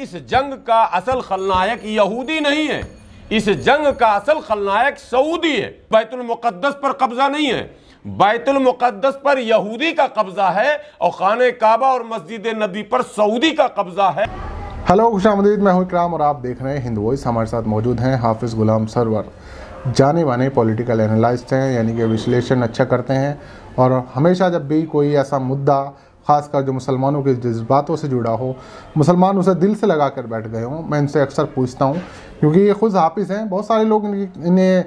इस जंग का असल खलनायक यहूदी नहीं है इस जंग का असल खलनायक सऊदी है बैतुल मुकद्दस पर कब्जा नहीं है बैतुल मुकद्दस पर यहूदी का कब्जा है और खाने काबा और मस्जिद नबी पर सऊदी का कब्जा है हेलो खुशामदीद मैं हूं इकराम और आप देख रहे हैं हिंद वॉइस हमारे साथ मौजूद हैं हाफिज़ गुलाम सरवर जाने माने पॉलिटिकल एनालिस्ट हैं यानी कि विश्लेषण अच्छा करते हैं और हमेशा जब भी कोई ऐसा मुद्दा ख़ासकर जो मुसलमानों के जज्बातों से जुड़ा हो मुसलमान उसे दिल से लगा कर बैठ गए हों मैं इनसे अक्सर पूछता हूँ क्योंकि ये खुद हाफिज़ हैं बहुत सारे लोग इन्हें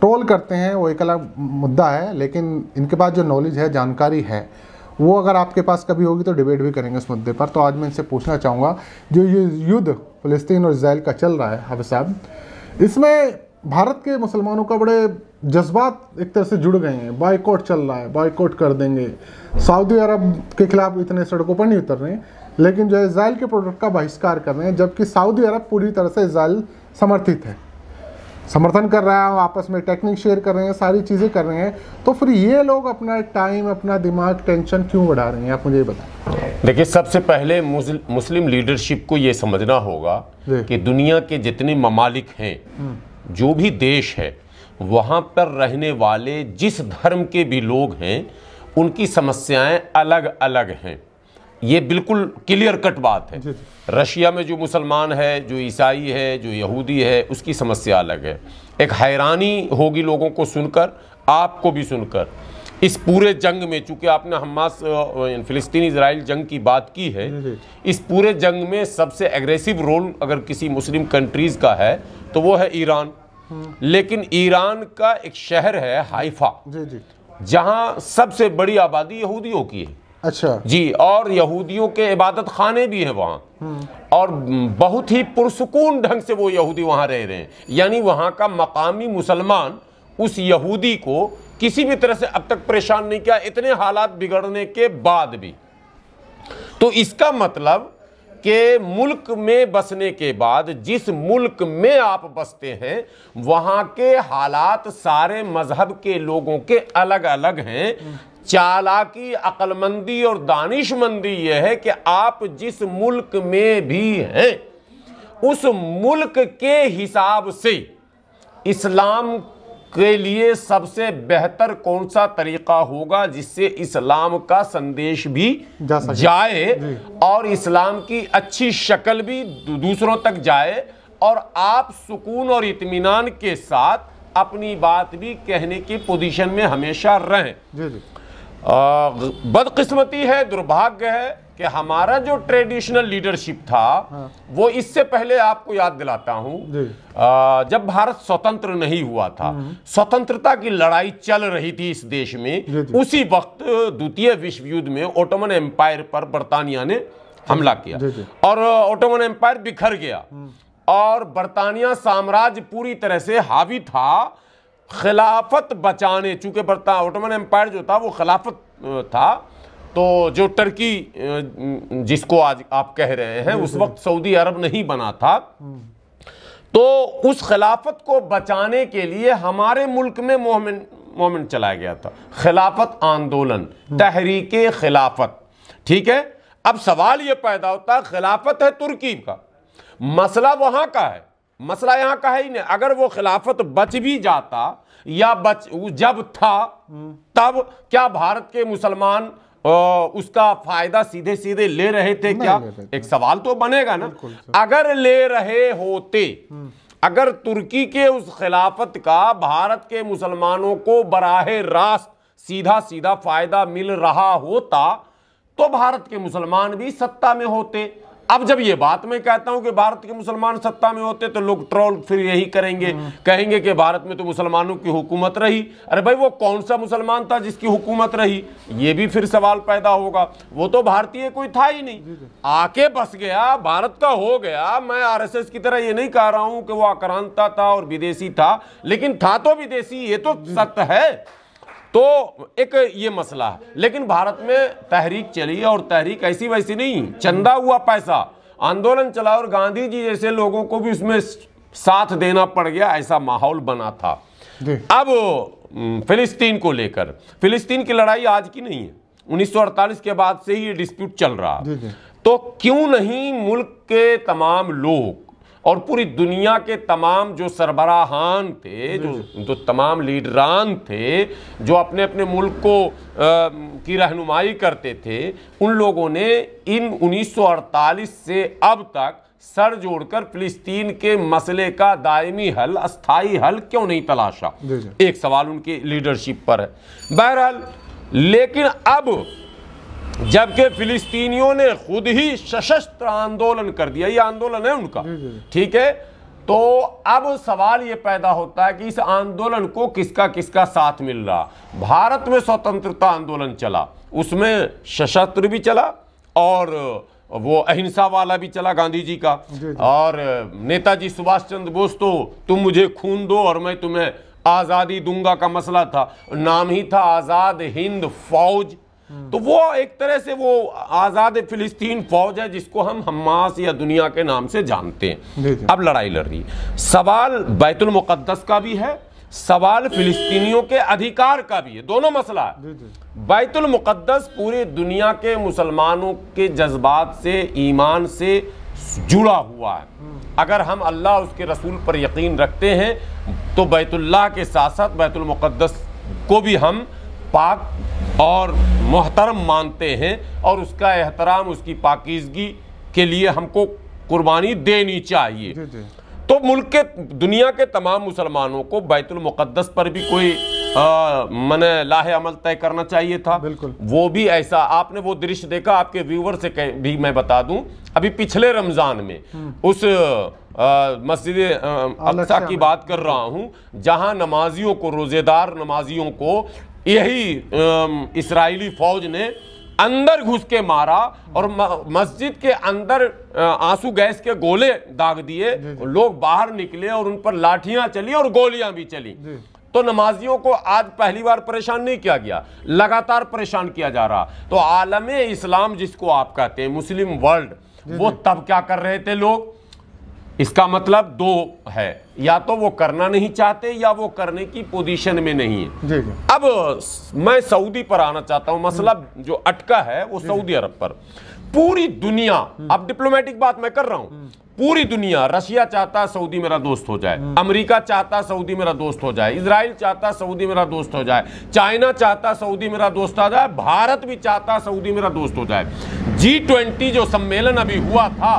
ट्रोल करते हैं वो एक अलग मुद्दा है लेकिन इनके पास जो नॉलेज है जानकारी है वो अगर आपके पास कभी होगी तो डिबेट भी करेंगे उस मुद्दे पर तो आज मैं इनसे पूछना चाहूँगा जो ये युद्ध फ़लस्तीन और इसराइल का चल रहा है हाफि साहब इसमें भारत के मुसलमानों का बड़े जज्बात एक तरह से जुड़ गए हैं बाइकआउट चल रहा है बाइकआउट कर देंगे सऊदी अरब के खिलाफ इतने सड़कों पर नहीं उतर रहे लेकिन जो है इसराइल के प्रोडक्ट का बहिष्कार कर रहे हैं जबकि सऊदी अरब पूरी तरह से इसराइल समर्थित है समर्थन कर रहा है आपस में टेक्निक शेयर कर रहे हैं सारी चीज़ें कर रहे हैं तो फिर ये लोग अपना टाइम अपना दिमाग टेंशन क्यों बढ़ा रहे हैं आप मुझे बताएं देखिए सबसे पहले मुस्लिम लीडरशिप को ये समझना होगा कि दुनिया के जितने ममालिक हैं हम्म। जो भी देश है वहाँ पर रहने वाले जिस धर्म के भी लोग हैं उनकी समस्याएं अलग अलग हैं ये बिल्कुल क्लियर कट बात है रशिया में जो मुसलमान है जो ईसाई है जो यहूदी है उसकी समस्या अलग है एक हैरानी होगी लोगों को सुनकर आपको भी सुनकर इस पूरे जंग में चूँकि आपने हमास फ़िलिस्तीन इसराइल जंग की बात की है इस पूरे जंग में सबसे एग्रेसिव रोल अगर किसी मुस्लिम कंट्रीज़ का है तो वो है ईरान लेकिन ईरान का एक शहर है हाइफा जी जी जहाँ सबसे बड़ी आबादी यहूदियों की है अच्छा जी और यहूदियों के इबादत खाने भी हैं वहाँ हम्म। और बहुत ही पुरसकून ढंग से वो यहूदी वहाँ रह रहे हैं यानी वहाँ का मकामी मुसलमान उस यहूदी को किसी भी तरह से अब तक परेशान नहीं किया इतने हालात बिगड़ने के बाद भी तो इसका मतलब के मुल्क में बसने के बाद जिस मुल्क में आप बसते हैं वहाँ के हालात सारे मजहब के लोगों के अलग अलग हैं चालाकी अक्लमंदी और दानिशमंदी यह है कि आप जिस मुल्क में भी हैं उस मुल्क के हिसाब से इस्लाम के लिए सबसे बेहतर कौन सा तरीका होगा जिससे इस्लाम का संदेश भी जाए और इस्लाम की अच्छी शक्ल भी दूसरों तक जाए और आप सुकून और इत्मीनान के साथ अपनी बात भी कहने की पोजीशन में हमेशा रहें बदकिस्मती है दुर्भाग्य है कि हमारा जो ट्रेडिशनल लीडरशिप था हाँ। वो इससे पहले आपको याद दिलाता हूं जब भारत स्वतंत्र नहीं हुआ था हम्म। स्वतंत्रता की लड़ाई चल रही थी इस देश में उसी वक्त द्वितीय विश्व युद्ध में ओटोमन एम्पायर पर बर्तानिया ने हमला किया और ओटोमन एम्पायर बिखर गया हम्म। और बर्तानिया साम्राज्य पूरी तरह से हावी था खिलाफत बचाने चूंकि ओटोमन एम्पायर जो था वो खिलाफत था तो जो टर्की जिसको आज आप कह रहे हैं उस वक्त सऊदी अरब नहीं बना था तो उस खिलाफत को बचाने के लिए हमारे मुल्क में मोहमेंट मोमेंट चलाया गया था खिलाफत आंदोलन तहरीक खिलाफत ठीक है अब सवाल यह पैदा होता है खिलाफत है तुर्की का मसला वहां का है मसला यहां का है ही नहीं अगर वो खिलाफत बच भी जाता या बच जब था तब क्या भारत के मुसलमान उसका फायदा सीधे सीधे ले रहे थे क्या रहे एक सवाल तो बनेगा ना अगर ले रहे होते हम्म। अगर तुर्की के उस खिलाफत का भारत के मुसलमानों को बराह रास्त सीधा सीधा फायदा मिल रहा होता तो भारत के मुसलमान भी सत्ता में होते अब जब ये बात मैं कहता हूं कि भारत के मुसलमान सत्ता में होते तो लोग ट्रोल फिर यही करेंगे हम्म। कहेंगे कि भारत में तो मुसलमानों की हुकूमत रही अरे भाई वो कौन सा मुसलमान था जिसकी हुकूमत रही ये भी फिर सवाल पैदा होगा वो तो भारतीय कोई था ही नहीं आके बस गया भारत का हो गया मैं आर की तरह ये नहीं कह रहा हूं कि वो आक्रांता था और विदेशी था लेकिन था तो विदेशी ये तो सत्य है तो एक ये मसला है लेकिन भारत में तहरीक चली और तहरीक ऐसी वैसी नहीं चंदा हुआ पैसा आंदोलन चला और गांधी जी जैसे लोगों को भी उसमें साथ देना पड़ गया ऐसा माहौल बना था अब फिलिस्तीन को लेकर फिलिस्तीन की लड़ाई आज की नहीं है 1948 के बाद से ही ये डिस्प्यूट चल रहा तो क्यों नहीं मुल्क के तमाम लोग और पूरी दुनिया के तमाम जो सरबराहान थे जो जो तमाम लीडरान थे जो अपने अपने मुल्क को आ, की रहनुमाई करते थे उन लोगों ने इन 1948 से अब तक सर जोड़कर फिलिस्तीन के मसले का दायमी हल अस्थाई हल क्यों नहीं तलाशा एक सवाल उनकी लीडरशिप पर है बहरहाल लेकिन अब जबकि फिलिस्तीनियों ने खुद ही सशस्त्र आंदोलन कर दिया ये आंदोलन है उनका ठीक है तो अब सवाल ये पैदा होता है कि इस आंदोलन को किसका किसका साथ मिल रहा भारत में स्वतंत्रता आंदोलन चला उसमें सशस्त्र भी चला और वो अहिंसा वाला भी चला गांधी जी का और नेताजी सुभाष चंद्र बोस तो तुम मुझे खून दो और मैं तुम्हें आज़ादी दूंगा का मसला था नाम ही था आज़ाद हिंद फौज तो वो एक तरह से वो आज़ाद फिलिस्तीन फौज है जिसको हम हमास या दुनिया के नाम से जानते हैं अब लड़ाई लड़ रही सवाल बैतुल का भी है सवाल फिलिस्तीनियों के अधिकार का भी है दोनों मसला है बैतुल पूरी दुनिया के मुसलमानों के जज्बात से ईमान से जुड़ा हुआ है अगर हम अल्लाह उसके रसूल पर यकीन रखते हैं तो बैतुल्लाह के साथ साथ बैतुल को भी हम पाक और मोहतरम मानते हैं और उसका एहतराम उसकी पाकिजगी के लिए हमको कुर्बानी देनी चाहिए तो मुल्क के दुनिया के तमाम मुसलमानों को बैतुलमक़दस पर भी कोई मैंने लाहे अमल तय करना चाहिए था बिल्कुल वो भी ऐसा आपने वो दृश्य देखा आपके व्यूवर से भी मैं बता दूं अभी पिछले रमज़ान में हम्म। उस मस्जिद अक्सा की बात कर रहा हूँ जहाँ नमाजियों को रोज़ेदार नमाजियों को यही इसराइली फौज ने अंदर घुस के मारा और मस्जिद के अंदर आंसू गैस के गोले दाग दिए लोग बाहर निकले और उन पर लाठियां चली और गोलियां भी चली तो नमाजियों को आज पहली बार परेशान नहीं किया गया लगातार परेशान किया जा रहा तो आलम इस्लाम जिसको आप कहते हैं मुस्लिम वर्ल्ड वो तब क्या कर रहे थे लोग इसका मतलब दो है या तो वो करना नहीं चाहते या वो करने की पोजीशन में नहीं है अब मैं सऊदी पर आना चाहता हूं मसला जो अटका है वो सऊदी अरब पर पूरी दुनिया हम्म। अब डिप्लोमेटिक बात मैं कर रहा हूं हम्म। पूरी दुनिया रशिया चाहता सऊदी मेरा दोस्त हो जाए हम्म। अमेरिका चाहता सऊदी मेरा दोस्त हो जाए इसराइल चाहता सऊदी मेरा दोस्त हो जाए चाइना चाहता सऊदी मेरा दोस्त हो जाए भारत भी चाहता सऊदी मेरा दोस्त हो जाए जी ट्वेंटी जो सम्मेलन अभी हुआ था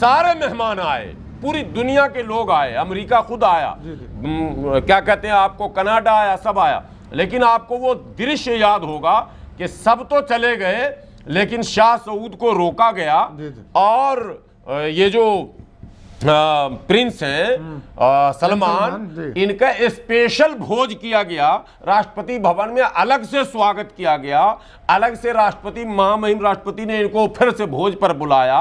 सारे मेहमान आए पूरी दुनिया के लोग आए अमेरिका खुद आया क्या कहते हैं आपको कनाडा आया सब आया लेकिन आपको वो दृश्य याद होगा कि सब तो चले गए लेकिन शाह सऊद को रोका गया और ये जो प्रिंस हैं सलमान इनका स्पेशल भोज किया गया राष्ट्रपति भवन में अलग से स्वागत किया गया अलग से राष्ट्रपति महामहिम राष्ट्रपति ने इनको फिर से भोज पर बुलाया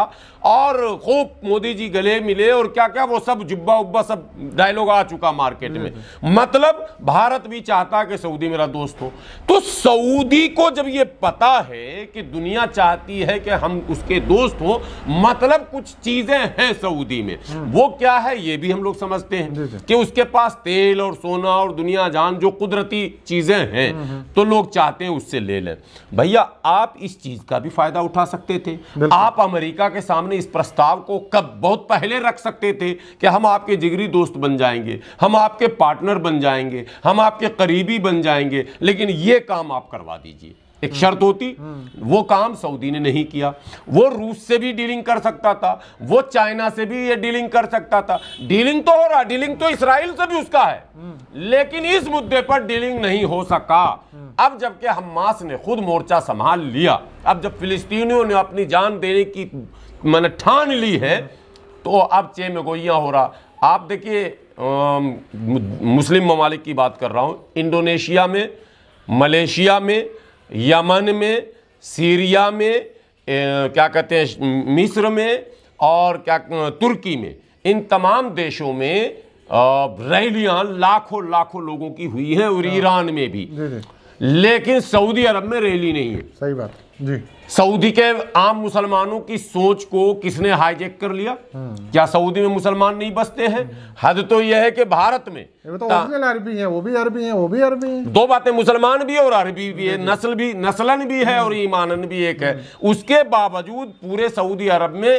और खूब मोदी जी गले मिले और क्या क्या वो सब जुब्बा उब्बा सब डायलॉग आ चुका मार्केट में मतलब भारत भी चाहता कि सऊदी मेरा दोस्त हो तो सऊदी को जब ये पता है कि दुनिया चाहती है कि हम उसके दोस्त हो मतलब कुछ चीजें हैं सऊदी में हम्म। वो क्या है ये भी हम लोग समझते हैं कि उसके पास तेल और सोना और दुनिया जान जो कुदरती चीजें हैं हम्म, हम्म। तो लोग चाहते हैं उससे ले लें भैया आप इस चीज का भी फायदा उठा सकते थे आप अमेरिका के सामने इस प्रस्ताव को कब बहुत पहले रख सकते थे कि हम आपके जिगरी दोस्त बन जाएंगे हम आपके पार्टनर बन जाएंगे हम आपके करीबी बन जाएंगे लेकिन ये काम आप करवा दीजिए एक शर्त होती वो काम सऊदी ने नहीं किया वो रूस से भी डीलिंग कर सकता था वो चाइना से भी ये डीलिंग कर सकता था डीलिंग तो हो रहा डीलिंग तो इसराइल से भी उसका है लेकिन इस मुद्दे पर डीलिंग नहीं हो सका अब जबकि हमास ने खुद मोर्चा संभाल लिया अब जब फिलिस्तीनियों ने अपनी जान देने की मैंने ठान ली है तो अब चे में हो रहा आप देखिए मुस्लिम ममालिक की बात कर रहा हूँ इंडोनेशिया में मलेशिया में यमन में सीरिया में ए, क्या कहते हैं मिस्र में और क्या तुर्की में इन तमाम देशों में रैलियां लाखों लाखों लोगों की हुई हैं और हाँ। ईरान में भी लेकिन सऊदी अरब में रैली नहीं है सही बात सऊदी के आम मुसलमानों की सोच को किसने हाईजेक कर लिया हम्म। क्या सऊदी में मुसलमान नहीं बसते हैं हम्म। हद तो यह है कि भारत में तो अरबी है वो भी अरबी है वो भी अरबी है दो बातें मुसलमान भी और अरबी भी है नस्ल भी नस्लन भी है और हम्म। ईमानन भी एक है उसके बावजूद पूरे सऊदी अरब में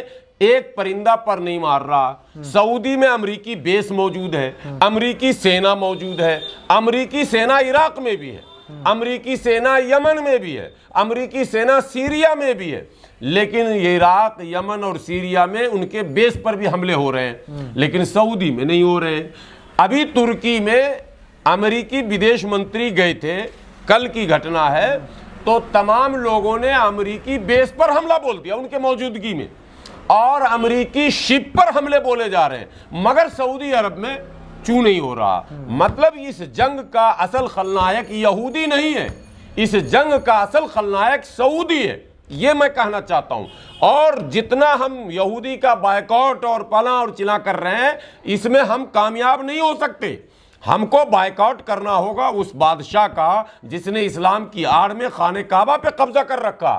एक परिंदा पर नहीं मार रहा सऊदी में अमरीकी बेस मौजूद है अमरीकी सेना मौजूद है अमरीकी सेना इराक में भी है अमरीकी सेना यमन में भी है अमरीकी सेना सीरिया में भी है लेकिन ये इराक यमन और सीरिया में उनके बेस पर भी हमले हो रहे हैं लेकिन सऊदी में नहीं हो रहे हैं अभी तुर्की में अमरीकी विदेश मंत्री गए थे कल की घटना है तो तमाम लोगों ने अमरीकी बेस पर हमला बोल दिया उनके मौजूदगी में और अमरीकी शिप पर हमले बोले जा रहे हैं मगर सऊदी अरब में क्यों नहीं हो रहा मतलब इस जंग का असल खलनायक यहूदी नहीं है इस जंग का असल खलनायक सऊदी है ये मैं कहना चाहता हूं और जितना हम यहूदी का बायकॉट और पला और चिला कर रहे हैं इसमें हम कामयाब नहीं हो सकते हमको बायकॉट करना होगा उस बादशाह का जिसने इस्लाम की आड़ में खान काबा पे कब्जा कर रखा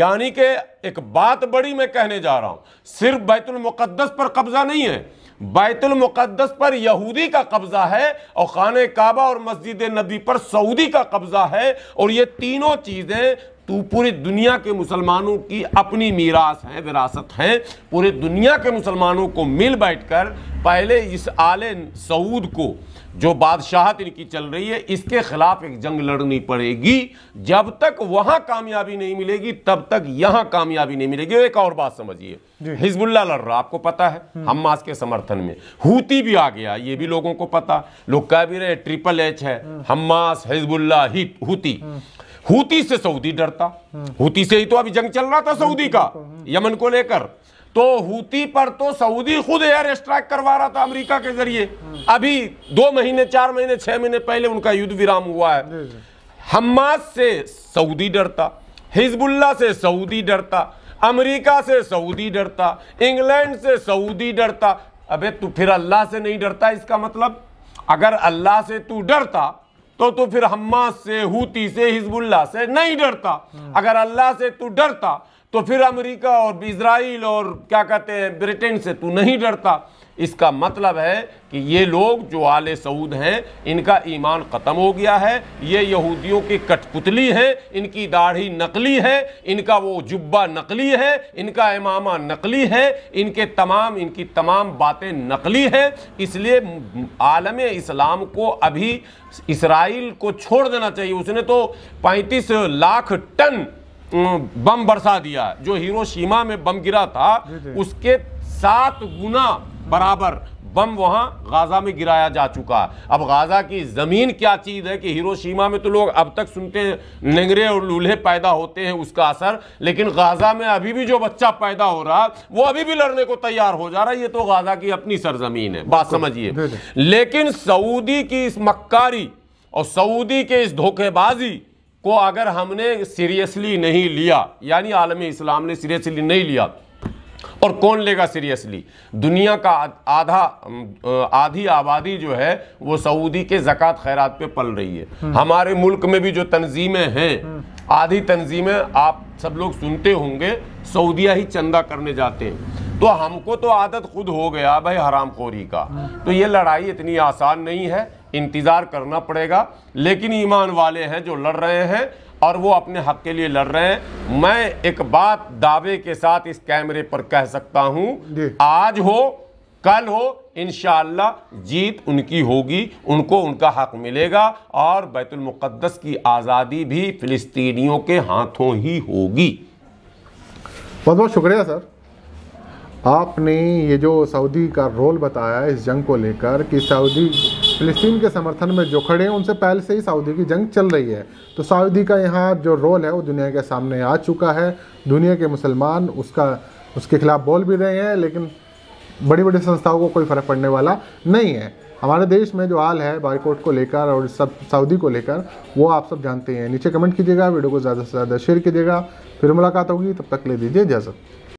यानी कि एक बात बड़ी मैं कहने जा रहा हूं सिर्फ बैतुल मुकद्दस पर कब्जा नहीं है बैतुलमक़दस पर यहूदी का कब्ज़ा है और खान काबा और मस्जिद नबी पर सऊदी का कब्ज़ा है और ये तीनों चीज़ें तो पूरी दुनिया के मुसलमानों की अपनी मीरास है विरासत है पूरे दुनिया के मुसलमानों को मिल बैठकर पहले इस आल सऊद को जो बादशाहत इनकी चल रही है इसके खिलाफ एक जंग लड़नी पड़ेगी जब तक वहां कामयाबी नहीं मिलेगी तब तक यहां कामयाबी नहीं मिलेगी एक और बात समझिए हिजबुल्ला लड़ रहा आपको पता है हमास हम्म। के समर्थन में हूती भी आ गया ये भी लोगों को पता लोग कह भी रहे ट्रिपल एच है हमास हम्म। हिजबुल्ला हूती हुती से सऊदी डरता हूती से ही तो अभी जंग चल रहा था सऊदी का यमन को लेकर तो हूती पर तो सऊदी खुद एयर स्ट्राइक करवा रहा था अमेरिका के जरिए अभी दो महीने चार महीने छह महीने पहले उनका युद्ध विराम हुआ है हमास से सऊदी डरता हिजबुल्ला से सऊदी डरता अमेरिका से सऊदी डरता इंग्लैंड से सऊदी डरता अबे तू फिर अल्लाह से नहीं डरता इसका मतलब अगर अल्लाह से तू डरता तो तू फिर हम्मा से हूती से हिजबुल्ला से नहीं डरता हम्म। अगर अल्लाह से तू डरता तो फिर अमेरिका और इसराइल और क्या कहते हैं ब्रिटेन से तू नहीं डरता इसका मतलब है कि ये लोग जो आले सऊद हैं इनका ईमान ख़त्म हो गया है ये यहूदियों की कठपुतली हैं इनकी दाढ़ी नकली है इनका वो जुब्बा नकली है इनका इमामा नकली है इनके तमाम इनकी तमाम बातें नकली हैं इसलिए आलम इस्लाम को अभी इसराइल को छोड़ देना चाहिए उसने तो पैंतीस लाख टन बम बरसा दिया जो हीरोशीमा में बम गिरा था उसके सात गुना बराबर बम वहां गाजा में गिराया जा चुका अब गाजा की ज़मीन क्या चीज़ है कि हिरोशीमा में तो लोग अब तक सुनते हैं नंगरे और लूल्हे पैदा होते हैं उसका असर लेकिन गाजा में अभी भी जो बच्चा पैदा हो रहा वो अभी भी लड़ने को तैयार हो जा रहा है ये तो गाजा की अपनी सरजमीन है बात समझिए लेकिन सऊदी की इस मक्कारी और सऊदी के इस धोखेबाजी को अगर हमने सीरियसली नहीं लिया यानी आलम इस्लाम ने सीरियसली नहीं लिया और कौन लेगा सीरियसली दुनिया का आधा आधी आबादी जो है वो सऊदी के जक़ात खैरात पे पल रही है हम्म। हमारे मुल्क में भी जो तनजीमें हैं हम्म। आधी तनजीमें आप सब लोग सुनते होंगे सऊदिया ही चंदा करने जाते हैं तो हमको तो आदत खुद हो गया भाई हराम खोरी का हम्म। तो ये लड़ाई इतनी आसान नहीं है इंतज़ार करना पड़ेगा लेकिन ईमान वाले हैं जो लड़ रहे हैं और वो अपने हक के लिए लड़ रहे हैं मैं एक बात दावे के साथ इस कैमरे पर कह सकता हूँ आज हो कल हो इन जीत उनकी होगी उनको उनका हक मिलेगा और बैतुलमुकदस की आज़ादी भी फ़िलिस्तीनियों के हाथों ही होगी बहुत बहुत शुक्रिया सर आपने ये जो सऊदी का रोल बताया इस जंग को लेकर कि सऊदी फ़लस्तीन के समर्थन में जो खड़े हैं उनसे पहले से ही सऊदी की जंग चल रही है तो सऊदी का यहाँ जो रोल है वो दुनिया के सामने आ चुका है दुनिया के मुसलमान उसका उसके खिलाफ बोल भी रहे हैं लेकिन बड़ी बड़ी संस्थाओं को कोई फ़र्क पड़ने वाला नहीं है हमारे देश में जो हाल है बाइकोट को लेकर और सब सऊदी को लेकर वो आप सब जानते हैं नीचे कमेंट कीजिएगा वीडियो को ज़्यादा से ज़्यादा शेयर कीजिएगा फिर मुलाकात होगी तब तक ले दीजिए इजाज़त